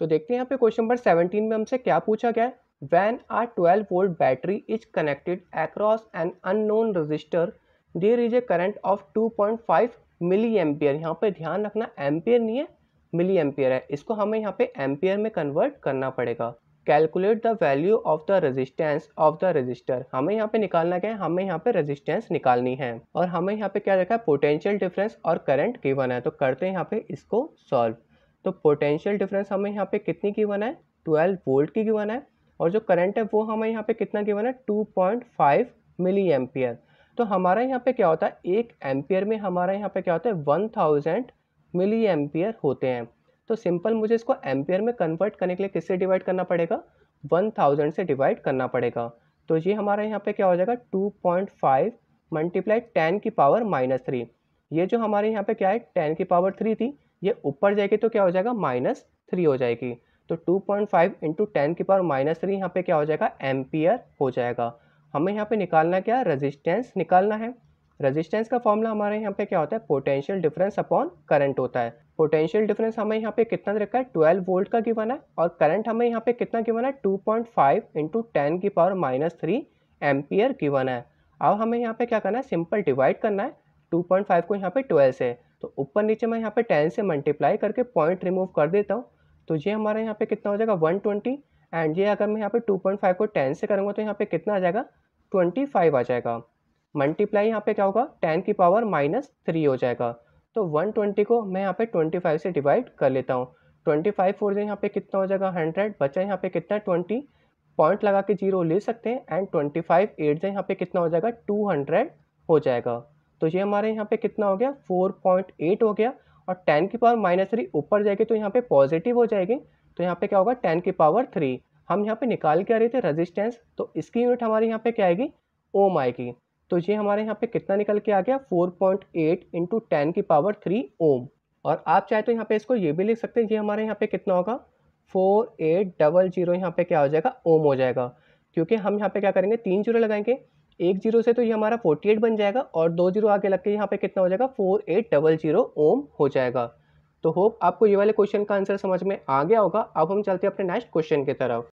तो देखते हैं यहाँ पे क्वेश्चन नंबर सेवनटीन में हमसे क्या पूछा गया है when are twelve volt battery is connected across an unknown resistor there is a current of 2.5 milliampere यहाँ पर ध्यान रखना एम्पियर नहीं है मिली एम्पियर है इसको हमें यहाँ पे एम्पियर में कन्वर्ट करना पड़ेगा calculate the value of the resistance of the resistor हमें यहाँ पे निकालना क्या है हमें यहाँ पे रेजिस्टेंस निकालनी है और हमें यहाँ पे क्या रखा है पोटेंशियल डिफरेंस और करंट गिवन है तो करते हैं यहाँ पे इसको सॉल्व तो पोटेंशियल डिफरेंस हमें यहाँ पे कितनी की बना है ट्वेल्व वोल्ट की बना है और जो करंट है वो हमें यहाँ पे कितना की बना है two point five milliampere तो हमारा यहाँ पे क्या होता है एक एम्पियर में हमारा यहाँ पे क्या होता है वन थाउजेंड मिली एम्पियर होते हैं तो सिंपल मुझे इसको एम्पियर में कन्वर्ट करने के लिए किससे डिवाइड करना पड़ेगा वन थाउजेंड से डिवाइड करना पड़ेगा तो ये हमारा यहाँ पे क्या हो जाएगा two point five multiply ten की पावर माइनस थ्री ये जो हमारे यहाँ पे क्या है टेन की पावर थ्री थी ये ऊपर जाएगी तो क्या हो जाएगा माइनस थ्री हो जाएगी तो two point five into ten की पावर माइनस थ्री यहाँ पर क्या हो जाएगा एम्पियर हो जाएगा हमें यहाँ पे निकालना क्या रेजिस्टेंस निकालना है रेजिस्टेंस का फॉर्मूला हमारे यहाँ पे क्या होता है पोटेंशियल डिफरेंस अपॉन करंट होता है पोटेंशियल डिफरेंस हमें यहाँ पे कितना रखा है ट्वेल्व वोल्ट का गिवन है और करंट हमें यहाँ पे कितना गिवन है two point five into ten की power minus three ampere given है अब हमें यहाँ पे क्या करना है सिंपल डिवाइड करना है फाइव को यहाँ पे ट्वेल्व से तो ऊपर नीचे मैं यहाँ पे टेन से मल्टीप्लाई करके पॉइंट रिमूव कर देता हूँ तो ये हमारा यहाँ पे कितना हो जाएगा वन ट्वेंटी एंड ये अगर मैं यहाँ पे टू पॉइंट फाइव को टेन से करूँगा तो यहाँ पे कितना आ जाएगा ट्वेंटी फाइव आ जाएगा मल्टीप्लाई यहाँ पे क्या होगा टेन की पावर माइनस थ्री हो जाएगा तो वन ट्वेंटी को मैं यहाँ पे ट्वेंटी फाइव से डिवाइड कर लेता हूँ ट्वेंटी फाइव फोर जो यहाँ पे कितना हो जाएगा हंड्रेड बचा यहाँ पे कितना ट्वेंटी पॉइंट लगा के जीरो ले सकते हैं एंड ट्वेंटी फाइव एट जो यहाँ पे कितना हो जाएगा टू हंड्रेड हो जाएगा तो ये हमारे यहाँ पे कितना हो गया 4.8 हो गया और 10 की पावर माइनस थ्री ऊपर जाएगी तो यहाँ पे पॉजिटिव हो जाएगी तो यहाँ पे क्या होगा 10 की पावर थ्री हम यहाँ पे निकाल के आ रहे थे रेजिस्टेंस तो इसकी यूनिट हमारे यहाँ पे क्या आएगी ओम आएगी तो ये हमारे यहाँ पे कितना निकल के आ गया 4.8 पॉइंट इंटू टेन की पावर थ्री ओम और आप चाहे तो यहाँ पे इसको ये भी लिख सकते हैं ये हमारे यहाँ पे कितना होगा फोर एट डबल जीरो यहाँ पे क्या हो जाएगा ओम हो जाएगा क्योंकि हम यहाँ पे क्या करेंगे तीन जीरो लगाएंगे एक जीरो से तो ये हमारा फोर्टी एट बन जाएगा और दो जीरो आगे लग के यहाँ पे कितना हो जाएगा four eight double zero ohm हो जाएगा तो होप आपको ये वाले क्वेश्चन का आंसर समझ में आ गया होगा अब हम चलते हैं अपने नेक्स्ट क्वेश्चन की तरफ